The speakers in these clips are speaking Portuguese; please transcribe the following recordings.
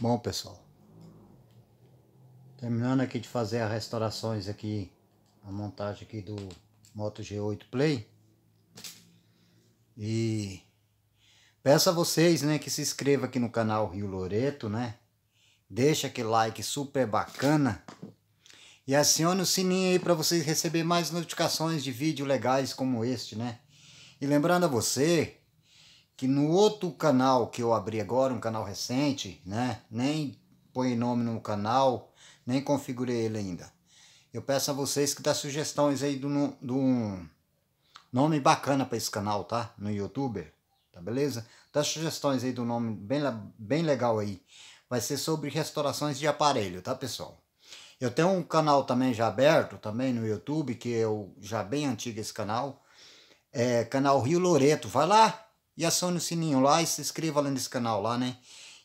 Bom, pessoal. Terminando aqui de fazer as restaurações aqui, a montagem aqui do Moto G8 Play. E peço a vocês, né, que se inscreva aqui no canal Rio Loreto, né? Deixa aquele like super bacana. E acione o sininho aí para vocês receberem mais notificações de vídeos legais como este, né? E lembrando a você que no outro canal que eu abri agora, um canal recente, né? Nem põe nome no canal, nem configurei ele ainda. Eu peço a vocês que dá sugestões aí do, do nome bacana para esse canal, tá? No YouTube, tá beleza? Dá sugestões aí do nome bem, bem legal aí. Vai ser sobre restaurações de aparelho, tá pessoal? Eu tenho um canal também já aberto, também no YouTube, que eu é já bem antigo esse canal. É canal Rio Loreto, vai lá, e acione o sininho lá e se inscreva lá nesse canal lá, né?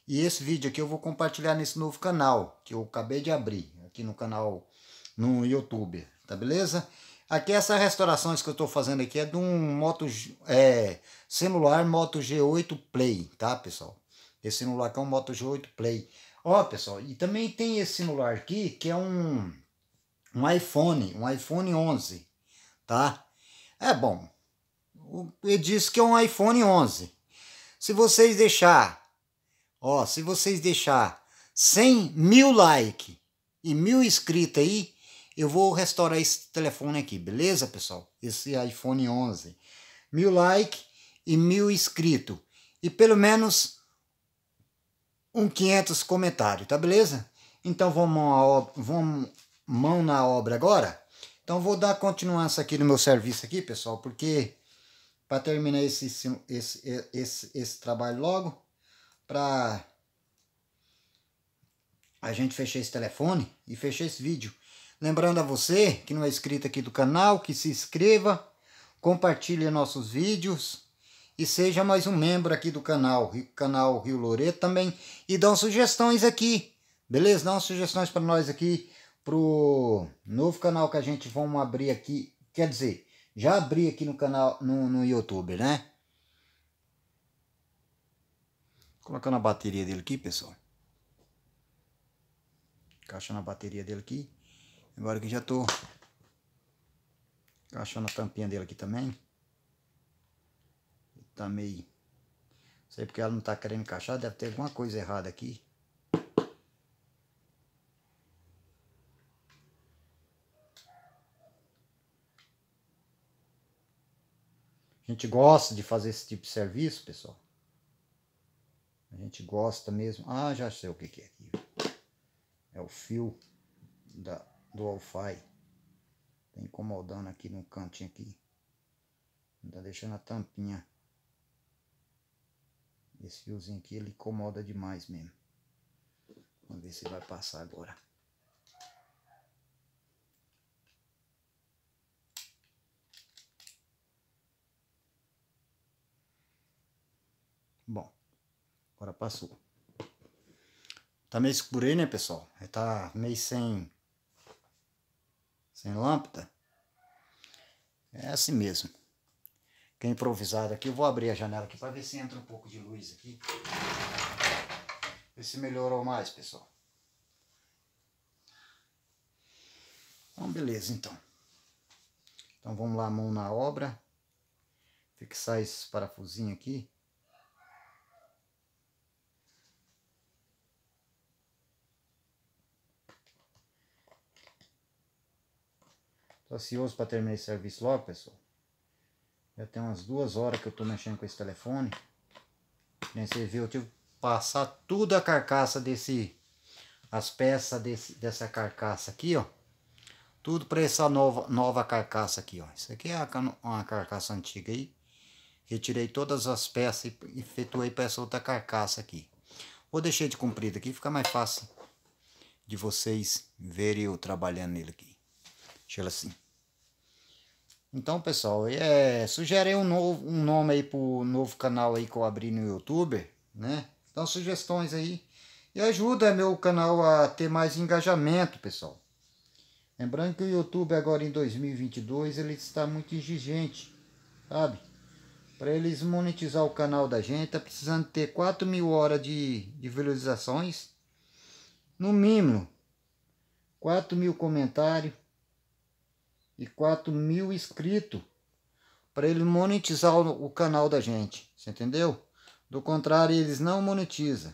E esse vídeo aqui eu vou compartilhar nesse novo canal que eu acabei de abrir aqui no canal no YouTube, tá beleza? Aqui essa restauração que eu tô fazendo aqui é de um moto, é, celular Moto G8 Play, tá pessoal? Esse celular aqui é um Moto G8 Play. Ó pessoal, e também tem esse celular aqui que é um, um iPhone, um iPhone 11, tá? É bom, ele diz que é um iPhone 11. Se vocês deixar, ó, se vocês deixar 100 mil likes e mil inscritos aí, eu vou restaurar esse telefone aqui, beleza, pessoal? Esse iPhone 11. Mil like e mil inscritos. E pelo menos um 500 comentários, tá beleza? Então vamos, vamos mão na obra agora. Então vou dar continuação aqui no meu serviço aqui, pessoal, porque para terminar esse, esse, esse, esse, trabalho logo, para a gente fechar esse telefone e fechar esse vídeo. Lembrando a você que não é inscrito aqui do canal, que se inscreva, compartilhe nossos vídeos e seja mais um membro aqui do canal, canal Rio Loreto também, e dão sugestões aqui, beleza? Dão sugestões para nós aqui, pro novo canal que a gente vamos abrir aqui, quer dizer, já abri aqui no canal, no, no YouTube, né? Colocando a bateria dele aqui, pessoal. Encaixando a bateria dele aqui. Agora que já tô encaixando a tampinha dele aqui também. Tá meio... Não sei porque ela não tá querendo encaixar, deve ter alguma coisa errada aqui. A gente gosta de fazer esse tipo de serviço, pessoal. A gente gosta mesmo. Ah, já sei o que, que é aqui. É o fio da, do alfai. Tá incomodando aqui no cantinho aqui. Tá deixando a tampinha. Esse fiozinho aqui, ele incomoda demais mesmo. Vamos ver se vai passar agora. Bom, agora passou. Tá meio escuro aí, né, pessoal? Tá meio sem... Sem lâmpada. É assim mesmo. Que é improvisado aqui. Eu vou abrir a janela aqui para ver se entra um pouco de luz aqui. Ver se melhorou mais, pessoal. Então, beleza, então. Então, vamos lá, mão na obra. Fixar esses parafusinhos aqui. Tô ansioso para terminar esse serviço logo, pessoal. Já tem umas duas horas que eu tô mexendo com esse telefone. Nem você viu, eu tive que passar tudo a carcaça desse... As peças desse, dessa carcaça aqui, ó. Tudo para essa nova, nova carcaça aqui, ó. Isso aqui é uma carcaça antiga aí. Retirei todas as peças e efetuei para essa outra carcaça aqui. Vou deixar de comprido aqui, fica mais fácil de vocês verem eu trabalhando nele aqui. Deixa ela assim. Então, pessoal, é, sugerei um, novo, um nome aí pro novo canal aí que eu abri no YouTube, né? Então, sugestões aí. E ajuda meu canal a ter mais engajamento, pessoal. Lembrando que o YouTube agora em 2022, ele está muito exigente, sabe? Para eles monetizar o canal da gente, tá precisando ter 4 mil horas de, de visualizações. No mínimo, 4 mil comentários e 4 mil inscritos para ele monetizar o, o canal da gente, você entendeu? Do contrário, eles não monetizam.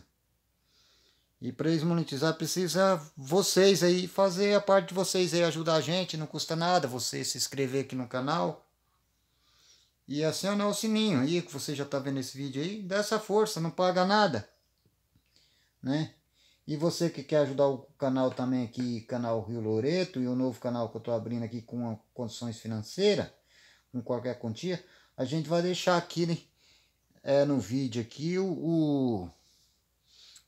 E para eles monetizar, precisa vocês aí fazer a parte de vocês aí, ajudar a gente, não custa nada você se inscrever aqui no canal e acionar o sininho aí que você já tá vendo esse vídeo aí, dá essa força, não paga nada, né? E você que quer ajudar o canal também aqui, canal Rio Loreto, e o novo canal que eu estou abrindo aqui com condições financeiras, com qualquer quantia, a gente vai deixar aqui né, é, no vídeo aqui o, o,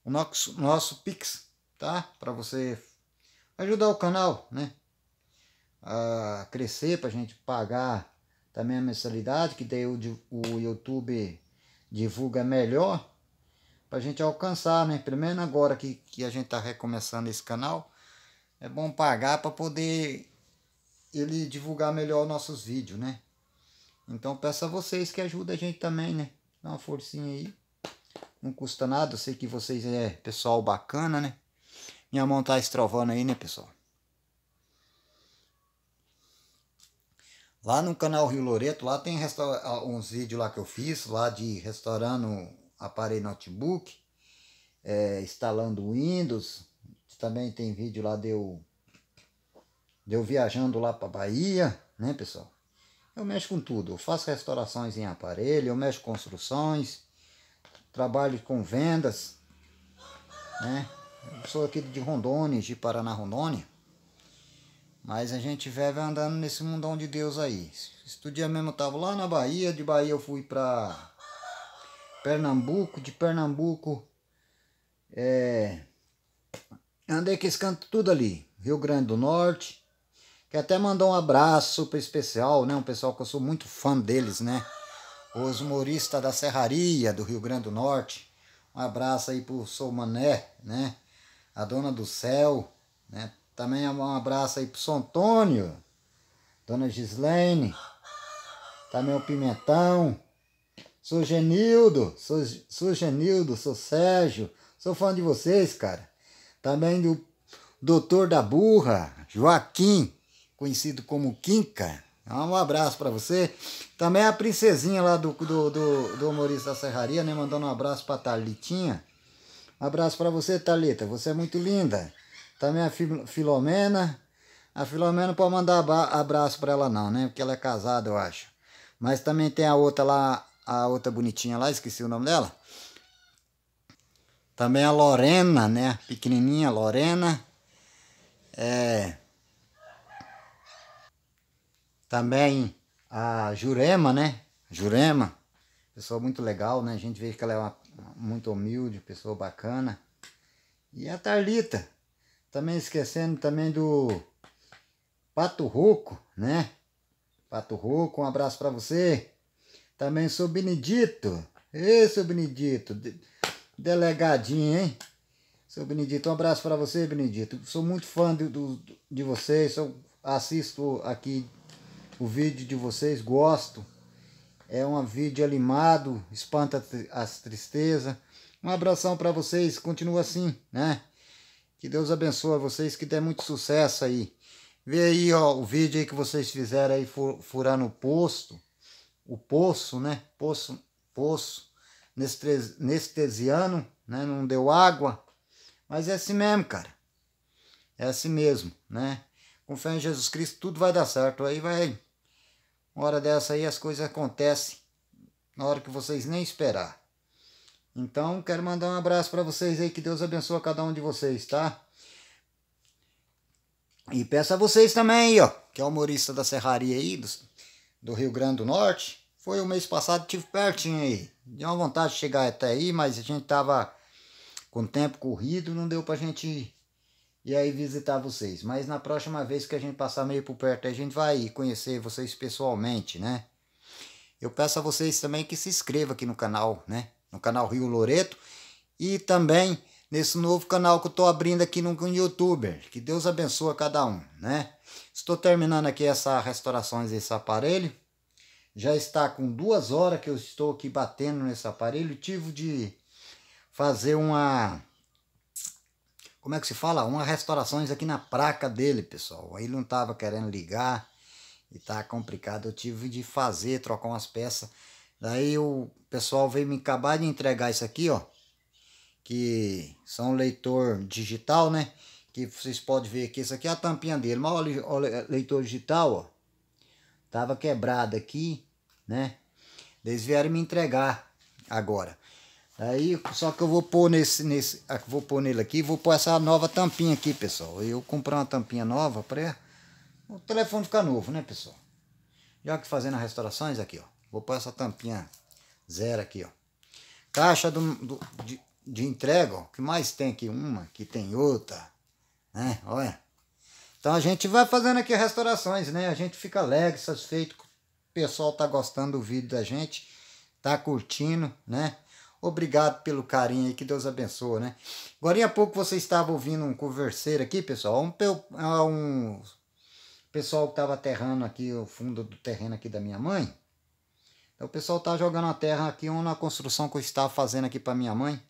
o nosso, nosso Pix, tá? Para você ajudar o canal, né? A crescer, para a gente pagar também a mensalidade, que daí o, o YouTube divulga melhor para a gente alcançar, né? Pelo menos agora que, que a gente está recomeçando esse canal, é bom pagar para poder ele divulgar melhor nossos vídeos, né? Então peço a vocês que ajudem a gente também, né? Dá uma forcinha aí. Não custa nada, eu sei que vocês é pessoal bacana, né? Minha mão tá estrovando aí, né, pessoal? Lá no canal Rio Loreto, lá tem uns vídeos lá que eu fiz, lá de restaurando aparelho notebook, é, instalando Windows. Também tem vídeo lá de eu, de viajando lá para Bahia, né, pessoal? Eu mexo com tudo. Eu faço restaurações em aparelho, eu mexo construções, trabalho com vendas, né? Eu sou aqui de Rondônia, de Paraná, Rondônia. Mas a gente vive andando nesse mundão de Deus aí. estudia mesmo, eu tava lá na Bahia, de Bahia eu fui para Pernambuco, de Pernambuco. É, andei com esse canto tudo ali. Rio Grande do Norte. Que até mandou um abraço super especial, né? Um pessoal que eu sou muito fã deles, né? Os humoristas da Serraria do Rio Grande do Norte. Um abraço aí pro Sou Mané, né? A Dona do Céu, né? Também um abraço aí pro São Antônio, Dona Gislaine, também tá o Pimentão, Sou Genildo, sou, sou Genildo, sou Sérgio, sou fã de vocês, cara. Também do Doutor da Burra, Joaquim, conhecido como Quinca. Um abraço para você. Também a princesinha lá do, do, do, do humorista da Serraria, né? Mandando um abraço pra Thalitinha. Um abraço para você, Thalita. Você é muito linda. Também a Filomena. A Filomena não pode mandar abraço para ela não, né? Porque ela é casada, eu acho. Mas também tem a outra lá, a outra bonitinha lá, esqueci o nome dela. Também a Lorena, né? Pequenininha Lorena. É... Também a Jurema, né? Jurema. Pessoa muito legal, né? A gente vê que ela é uma, muito humilde, pessoa bacana. E a Tarlita. Também esquecendo também do Pato Ruco né? Pato Ruco um abraço para você. Também sou Benedito. Ei, seu Benedito. delegadinho, hein? Seu Benedito, um abraço para você, Benedito. Sou muito fã de, do, de vocês, sou, assisto aqui o vídeo de vocês, gosto. É um vídeo animado, espanta as tristezas. Um abração para vocês, continua assim, né? Que Deus abençoe vocês, que dê muito sucesso aí. Vê aí, ó, o vídeo aí que vocês fizeram aí furar no posto o poço, né? Poço, poço nestesiano, né? Não deu água, mas é assim mesmo, cara. É assim mesmo, né? Com fé em Jesus Cristo, tudo vai dar certo. Aí vai. Uma hora dessa aí as coisas acontecem na hora que vocês nem esperar. Então, quero mandar um abraço para vocês aí, que Deus abençoe cada um de vocês, tá? E peço a vocês também aí, ó, que é o humorista da serraria aí, dos, do Rio Grande do Norte. Foi o mês passado, tive pertinho aí. Deu uma vontade de chegar até aí, mas a gente tava com tempo corrido, não deu pra gente ir. E aí visitar vocês. Mas na próxima vez que a gente passar meio por perto, a gente vai conhecer vocês pessoalmente, né? Eu peço a vocês também que se inscrevam aqui no canal, né? No canal Rio Loreto. E também nesse novo canal que eu tô abrindo aqui no youtuber. Que Deus abençoe cada um, né? Estou terminando aqui essa restaurações desse aparelho. Já está com duas horas que eu estou aqui batendo nesse aparelho. Tive de fazer uma... Como é que se fala? Uma restaurações aqui na placa dele, pessoal. Aí não tava querendo ligar e tá complicado. Eu tive de fazer, trocar umas peças. Daí o pessoal veio me acabar de entregar isso aqui, ó que são leitor digital, né? Que vocês podem ver aqui, isso aqui é a tampinha dele, mas olha, leitor digital, ó. Tava quebrado aqui, né? Eles vieram me entregar agora. Aí, só que eu vou pôr nesse, nesse, ah, vou pôr nele aqui, vou pôr essa nova tampinha aqui, pessoal. Eu comprei uma tampinha nova para o telefone ficar novo, né, pessoal? Já que fazendo as restaurações aqui, ó. Vou pôr essa tampinha zero aqui, ó. Caixa do, do de, de entrega, o que mais tem que uma, que tem outra, né? Olha. Então a gente vai fazendo aqui restaurações, né? A gente fica alegre, satisfeito, o pessoal tá gostando do vídeo da gente, tá curtindo, né? Obrigado pelo carinho aí, que Deus abençoe, né? Agora há pouco você estava ouvindo um converseiro aqui, pessoal, um, ah, um pessoal que estava aterrando aqui o fundo do terreno aqui da minha mãe. Então, o pessoal tá jogando a terra aqui, uma construção que eu estava fazendo aqui para minha mãe.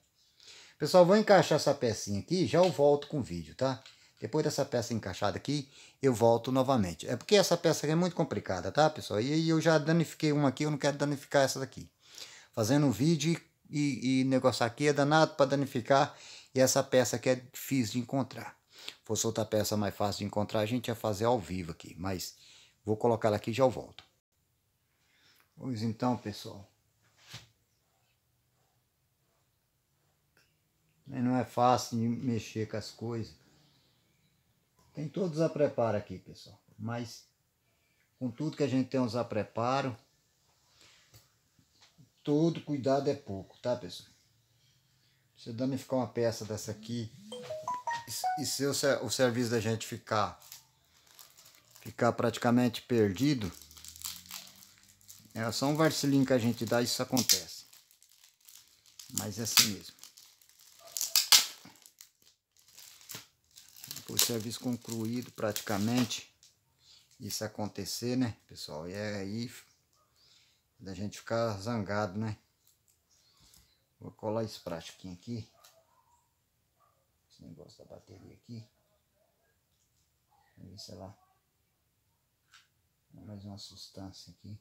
Pessoal, vou encaixar essa pecinha aqui, já eu volto com o vídeo, tá? Depois dessa peça encaixada aqui, eu volto novamente. É porque essa peça aqui é muito complicada, tá, pessoal? E eu já danifiquei uma aqui, eu não quero danificar essa daqui. Fazendo um vídeo e, e, e aqui é danado para danificar. E essa peça aqui é difícil de encontrar. Se fosse outra peça mais fácil de encontrar, a gente ia fazer ao vivo aqui. Mas vou colocar ela aqui e já eu volto. Pois então, pessoal. Né? Não é fácil mexer com as coisas. Tem todos a preparo aqui, pessoal. Mas com tudo que a gente tem os a preparo, todo cuidado é pouco, tá, pessoal? Se dando ficar uma peça dessa aqui e se o, o serviço da gente ficar ficar praticamente perdido, é só um varcelinho que a gente dá, isso acontece. Mas é assim mesmo. serviço concluído praticamente. Isso acontecer, né, pessoal? E é aí da gente ficar zangado, né? Vou colar esse pratiquinho aqui. Esse negócio da bateria aqui. sei lá Mais uma substância aqui.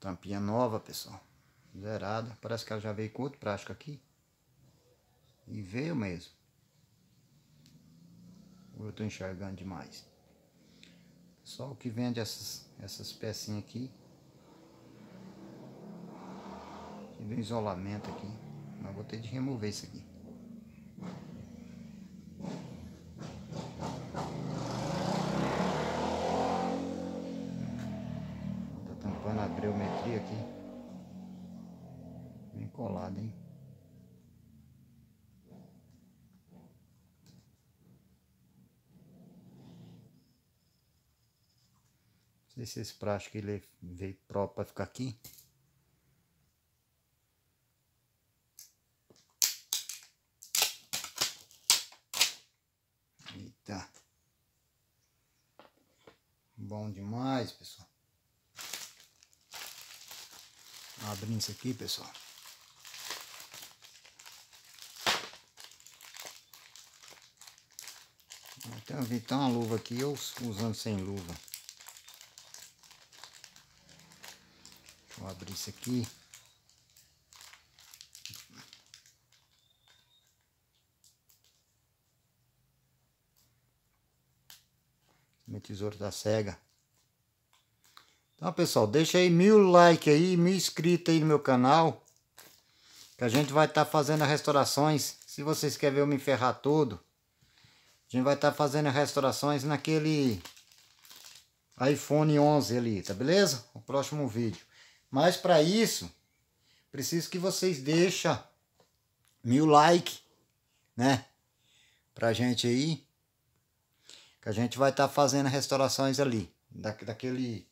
Tampinha nova, pessoal. Zerada. Parece que ela já veio com outro prático aqui. E veio mesmo. eu tô enxergando demais. Só o que vende essas, essas pecinhas aqui. E do isolamento aqui. Mas vou ter de remover isso aqui. se esse plástico ele veio próprio para ficar aqui. Eita. Bom demais, pessoal. Tá abrindo isso aqui, pessoal. Então, eu vi tá uma luva aqui, eu usando sem luva. abrir isso aqui. Meu tesouro da tá cega. Então, pessoal, deixa aí mil like aí, mil inscritos aí no meu canal. Que a gente vai estar tá fazendo restaurações. Se vocês querem ver eu me ferrar todo. A gente vai estar tá fazendo restaurações naquele iPhone 11 ali, tá beleza? O próximo vídeo. Mas para isso, preciso que vocês deixem mil like, né? Pra gente aí. Que a gente vai estar tá fazendo restaurações ali. Da, daquele...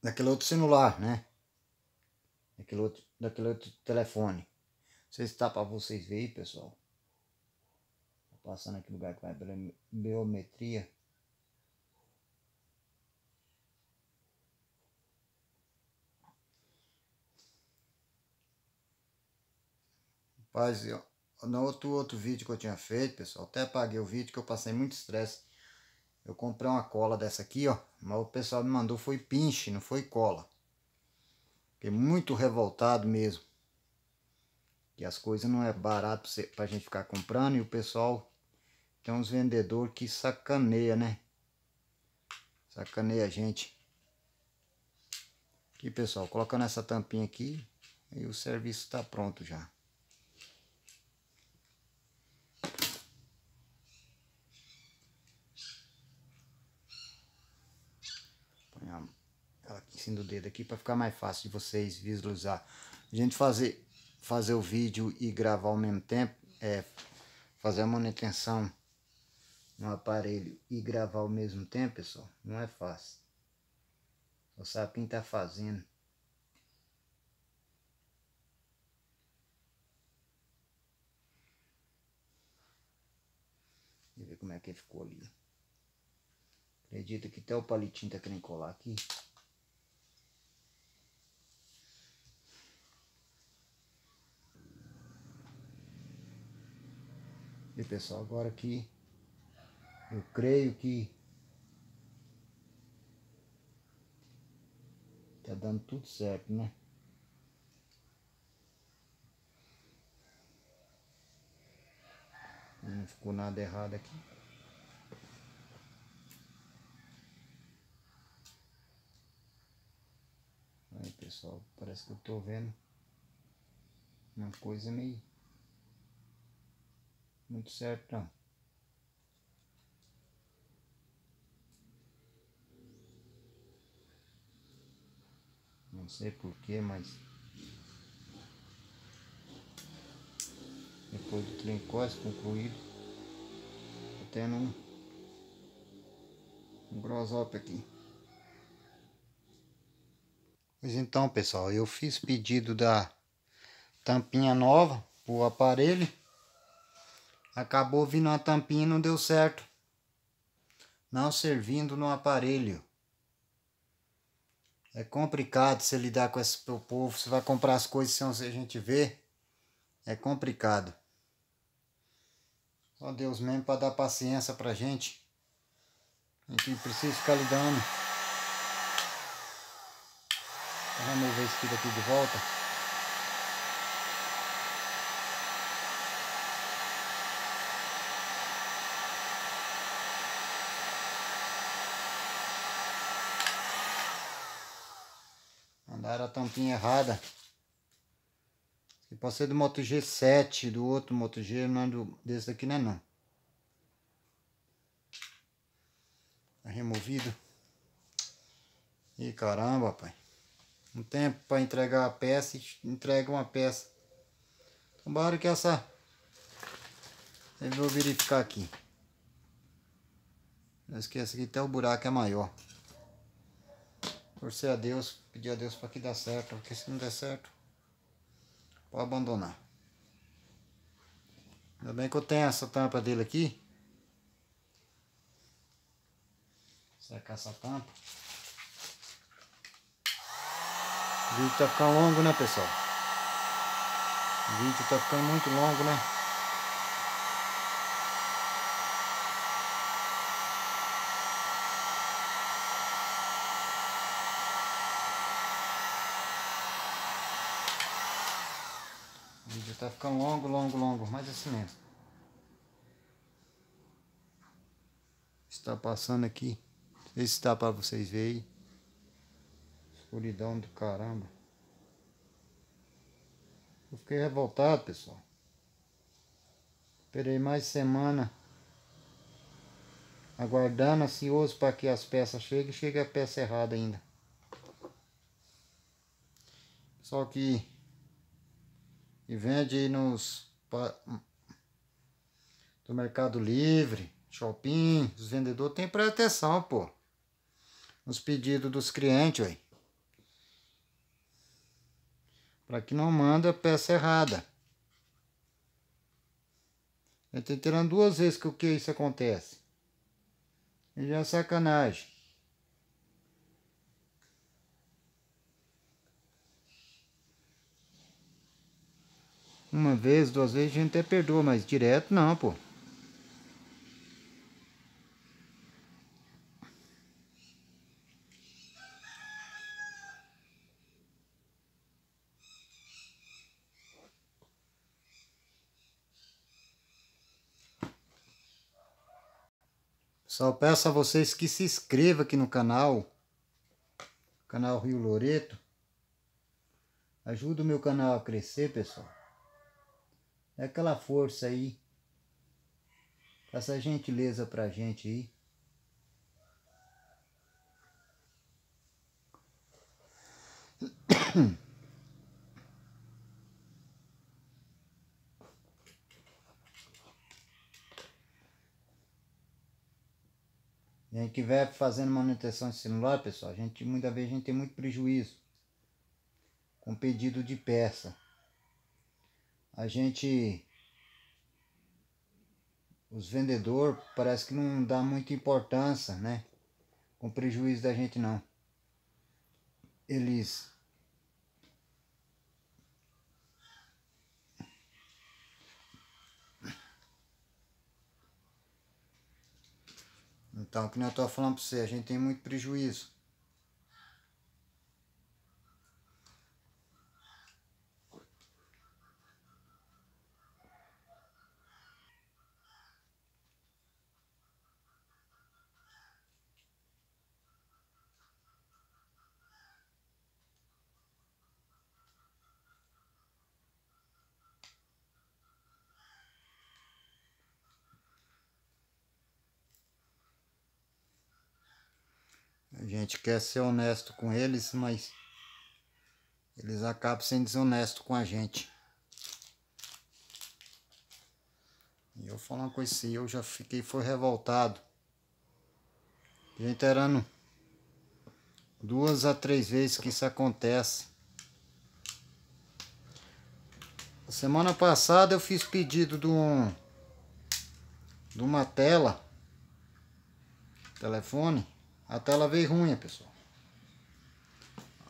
Daquele outro celular, né? Daquele outro, daquele outro telefone. Não sei se tá pra vocês verem, pessoal. Passando aqui no lugar que vai biometria. Rapaz, no outro, outro vídeo que eu tinha feito, pessoal, até apaguei o vídeo que eu passei muito estresse. Eu comprei uma cola dessa aqui, ó, mas o pessoal me mandou foi pinche, não foi cola. Fiquei muito revoltado mesmo. Que as coisas não é barato pra, você, pra gente ficar comprando e o pessoal tem uns vendedores que sacaneia, né? Sacaneia a gente. Aqui, pessoal, colocando essa tampinha aqui e o serviço está pronto já. Põe ela aqui em cima do dedo aqui para ficar mais fácil de vocês visualizar. A gente fazer, fazer o vídeo e gravar ao mesmo tempo, é fazer a manutenção no aparelho e gravar ao mesmo tempo, pessoal, não é fácil. Só sabe quem tá fazendo. Deixa ver como é que ficou ali. Acredito que até o palitinho tá querendo colar aqui. E pessoal, agora aqui eu creio que tá dando tudo certo, né? Não ficou nada errado aqui. Aí pessoal, parece que eu tô vendo uma coisa meio muito certo não. não sei porquê, mas. Depois do trem quase concluído. Tô tendo um, um grosop aqui. Pois então, pessoal, eu fiz pedido da tampinha nova pro aparelho. Acabou vindo a tampinha e não deu certo. Não servindo no aparelho. É complicado você lidar com esse povo. Você vai comprar as coisas sem a gente ver. É complicado. Só Deus mesmo para dar paciência pra gente. A gente precisa ficar lidando. Vamos mover isso aqui daqui de volta. Mandaram a tampinha errada. Eu passei do Moto G7, do outro Moto G, mas é do, desse aqui não é não. Tá removido. Ih, caramba, pai. Um tempo para entregar a peça e entrega uma peça. Tomara então, que essa... Eu vou verificar aqui. Não esqueça que até o buraco é maior. Torcer a Deus, pedir a Deus para que dê certo, porque se não der certo, pode abandonar. Ainda bem que eu tenho essa tampa dele aqui. Secar essa tampa. O vídeo tá ficando longo, né, pessoal? O vídeo tá ficando muito longo, né? tá ficando longo, longo, longo, mas é assim mesmo. Está passando aqui. esse está para vocês verem. Escuridão do caramba. Eu fiquei revoltado, pessoal. Esperei mais semana aguardando ansioso para que as peças cheguem, chega a peça errada ainda. Só que e vende nos do Mercado Livre, Shopping, os vendedores têm pré atenção, pô. Nos pedidos dos clientes, aí. Para que não manda peça errada. Eu tô tirando duas vezes que o que isso acontece. E já é sacanagem. uma vez, duas vezes, a gente até perdoa, mas direto não, pô. Só peço a vocês que se inscrevam aqui no canal, canal Rio Loreto. Ajuda o meu canal a crescer, pessoal. Dá é aquela força aí. Faça gentileza pra gente aí. A gente estiver fazendo manutenção de celular, pessoal, a gente muita vez a gente tem muito prejuízo com pedido de peça a gente os vendedores parece que não dá muita importância, né? Com prejuízo da gente não. Eles Então, que nem eu tô falando para você, a gente tem muito prejuízo. A gente quer ser honesto com eles, mas eles acabam sendo desonestos com a gente. E eu falando com esse eu já fiquei foi revoltado. Gente, era duas a três vezes que isso acontece. Semana passada eu fiz pedido de, um, de uma tela, telefone, a tela veio ruim, pessoal.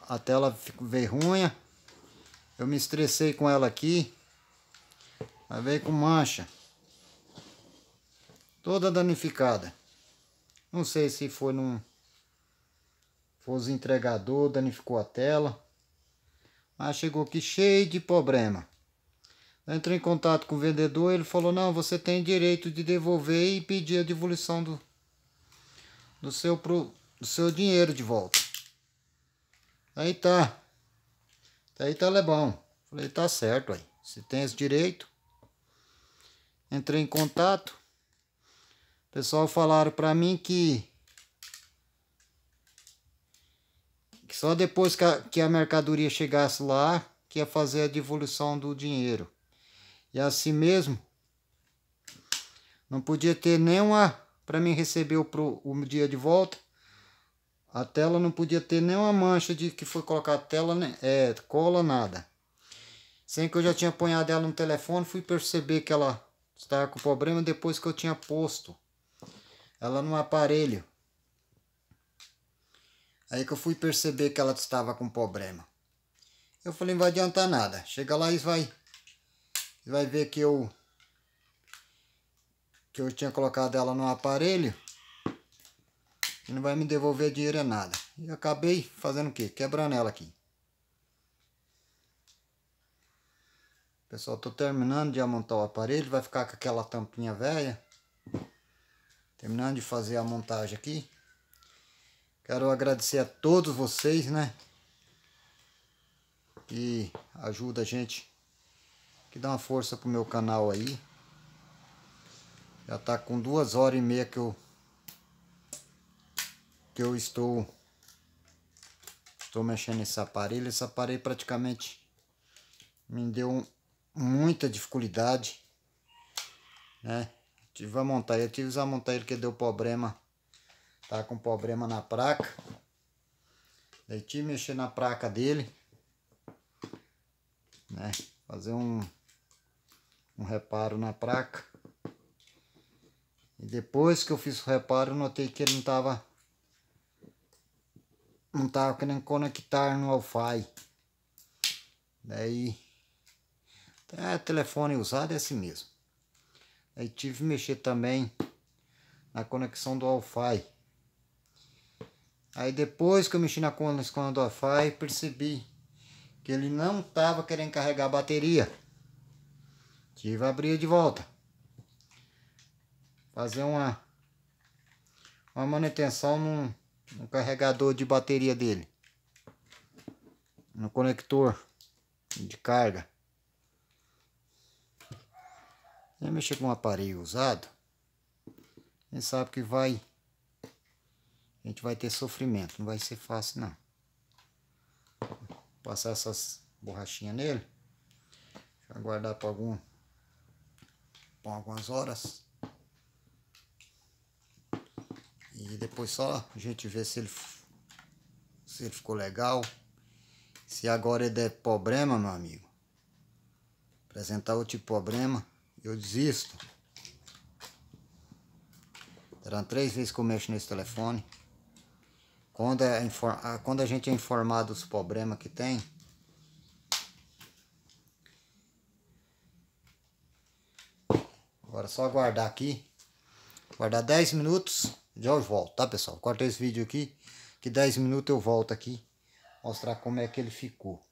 A tela veio ruim. Eu me estressei com ela aqui. Ela veio com mancha. Toda danificada. Não sei se foi num... Foi os entregador, danificou a tela. Mas chegou aqui cheio de problema. entrei em contato com o vendedor, ele falou, não, você tem direito de devolver e pedir a devolução do, do seu, pro, do seu dinheiro de volta. Aí tá. tá aí tá Lebão. Falei, tá certo aí. Você tem esse direito. Entrei em contato. O pessoal falaram pra mim que... Que só depois que a, que a mercadoria chegasse lá, que ia fazer a devolução do dinheiro. E assim mesmo, não podia ter nenhuma para mim receber o, pro, o dia de volta. A tela não podia ter nenhuma mancha de que foi colocar a tela, né? é, cola, nada. Sem que eu já tinha apanhado ela no telefone, fui perceber que ela estava com problema depois que eu tinha posto ela no aparelho. Aí que eu fui perceber que ela estava com problema. Eu falei, não vai adiantar nada. Chega lá e vai, vai ver que eu que eu tinha colocado ela no aparelho e não vai me devolver dinheiro é nada. E acabei fazendo o quê? Quebrando ela aqui. Pessoal, estou terminando de montar o aparelho, vai ficar com aquela tampinha velha. Terminando de fazer a montagem aqui. Quero agradecer a todos vocês, né? Que ajuda a gente, que dá uma força pro meu canal aí. Já está com duas horas e meia que eu que eu estou estou mexendo nesse aparelho. Esse aparelho praticamente me deu muita dificuldade, né? Tive a montar, eu tive a montar ele que deu problema, tá com problema na placa. Daí tive mexer na placa dele, né? Fazer um um reparo na placa. E depois que eu fiz o reparo, notei que ele não estava não estava querendo conectar no Wi-Fi. Daí, é, telefone usado é assim mesmo. Aí tive que mexer também na conexão do Wi-Fi. Aí depois que eu mexi na conexão do Wi-Fi, percebi que ele não estava querendo carregar a bateria. Tive a abrir de volta fazer uma, uma manutenção no, no carregador de bateria dele. No conector de carga. E mexer com um aparelho usado, gente sabe que vai. A gente vai ter sofrimento, não vai ser fácil não. Vou passar essas borrachinhas nele. Deixa eu aguardar por algum, por algumas horas. E depois só a gente vê se ele, se ele ficou legal. Se agora ele der é problema, meu amigo, apresentar outro problema, eu desisto. Serão três vezes que eu mexo nesse telefone. Quando, é ah, quando a gente é informado dos problemas que tem, Agora é só aguardar aqui. Guardar 10 minutos. Já eu volto, tá pessoal? Corta esse vídeo aqui, que 10 minutos eu volto aqui, mostrar como é que ele ficou.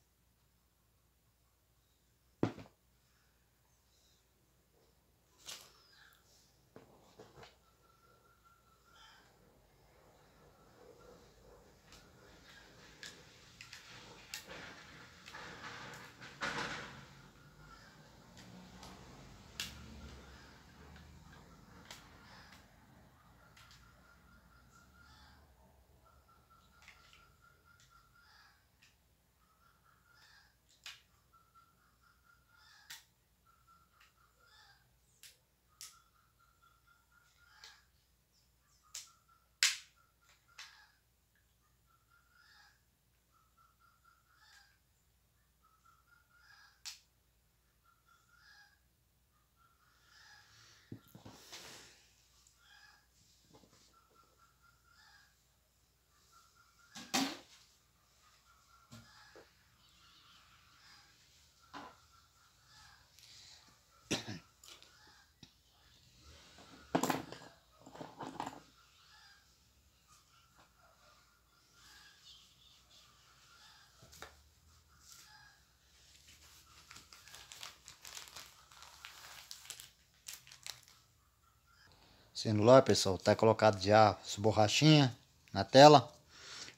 celular, pessoal, tá colocado já as borrachinhas na tela.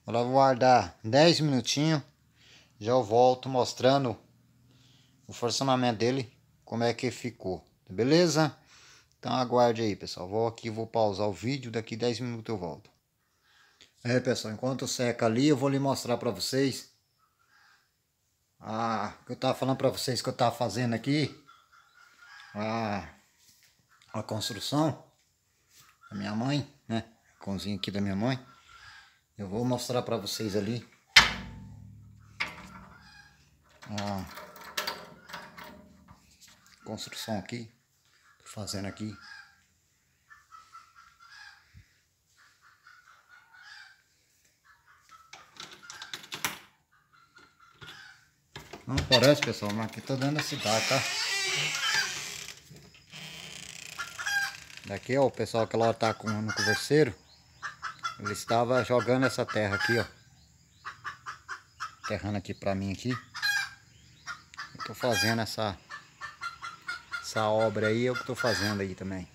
Vou lá guardar 10 minutinhos. Já eu volto mostrando o funcionamento dele, como é que ficou. Tá beleza? Então aguarde aí, pessoal. Vou aqui, vou pausar o vídeo, daqui 10 minutos eu volto. É, pessoal, enquanto seca ali, eu vou lhe mostrar para vocês ah, que eu tava falando para vocês que eu tava fazendo aqui. Ah, a construção a minha mãe, né? A cozinha aqui da minha mãe. Eu vou mostrar para vocês ali. A construção aqui. Tô fazendo aqui. Não parece, pessoal, mas aqui tô dando a cidade, tá? Daqui, ó, o pessoal que lá tá com, no converseiro, ele estava jogando essa terra aqui, ó. Terrando aqui pra mim aqui. Eu tô fazendo essa, essa obra aí, é eu que tô fazendo aí também.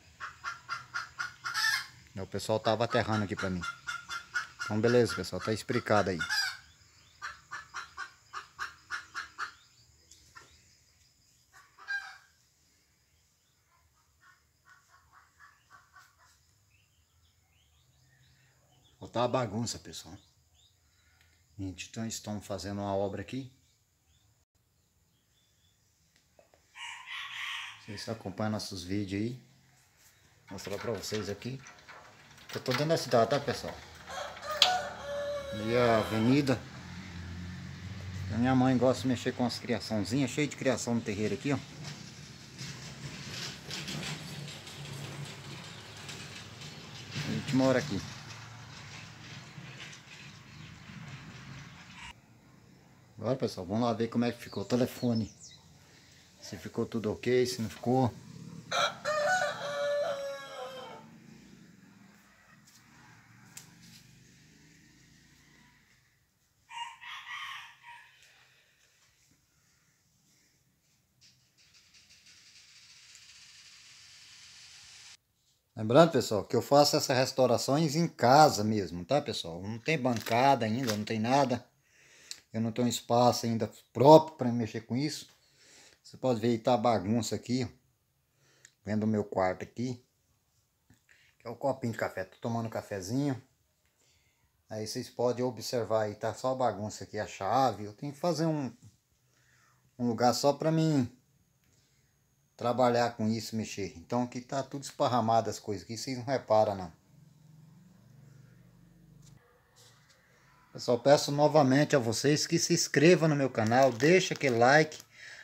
O pessoal tava aterrando aqui pra mim. Então beleza, pessoal, tá explicado aí. tá a bagunça, pessoal. Então, estamos fazendo uma obra aqui. Vocês acompanham nossos vídeos aí. Vou mostrar pra vocês aqui. Eu tô dentro da cidade, tá, pessoal? E a avenida. A minha mãe gosta de mexer com as criaçãozinhas. Cheio de criação no terreiro aqui, ó. A gente mora aqui. Agora pessoal, vamos lá ver como é que ficou o telefone. Se ficou tudo ok, se não ficou. Lembrando, pessoal, que eu faço essas restaurações em casa mesmo, tá, pessoal? Não tem bancada ainda, não tem nada. Eu não tenho espaço ainda próprio para mexer com isso. Você pode ver, tá a bagunça aqui, vendo o meu quarto aqui. Que é o copinho de café, tô tomando um cafezinho. Aí vocês podem observar aí, tá só a bagunça aqui, a chave. Eu tenho que fazer um, um lugar só para mim trabalhar com isso, mexer. Então aqui tá tudo esparramado as coisas aqui, vocês não reparam não. Eu só peço novamente a vocês que se inscrevam no meu canal, deixem aquele like,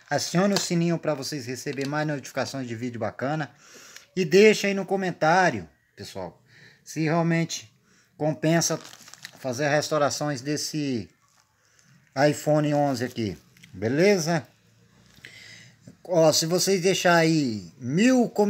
acione o sininho para vocês receberem mais notificações de vídeo bacana e deixa aí no comentário, pessoal, se realmente compensa fazer restaurações desse iPhone 11 aqui, beleza? Ó, se vocês deixar aí mil comentários